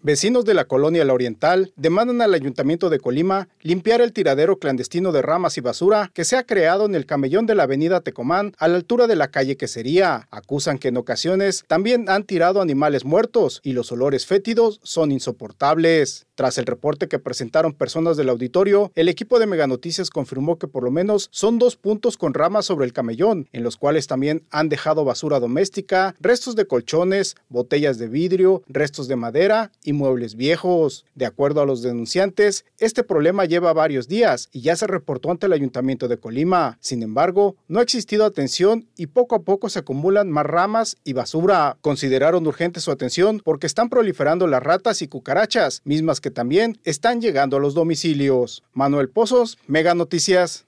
Vecinos de la colonia La Oriental demandan al Ayuntamiento de Colima limpiar el tiradero clandestino de ramas y basura que se ha creado en el camellón de la avenida Tecomán a la altura de la calle sería. Acusan que en ocasiones también han tirado animales muertos y los olores fétidos son insoportables. Tras el reporte que presentaron personas del auditorio, el equipo de Meganoticias confirmó que por lo menos son dos puntos con ramas sobre el camellón, en los cuales también han dejado basura doméstica, restos de colchones, botellas de vidrio, restos de madera y muebles viejos. De acuerdo a los denunciantes, este problema lleva varios días y ya se reportó ante el Ayuntamiento de Colima. Sin embargo, no ha existido atención y poco a poco se acumulan más ramas y basura. Consideraron urgente su atención porque están proliferando las ratas y cucarachas, mismas que también están llegando a los domicilios. Manuel Pozos, Mega Noticias.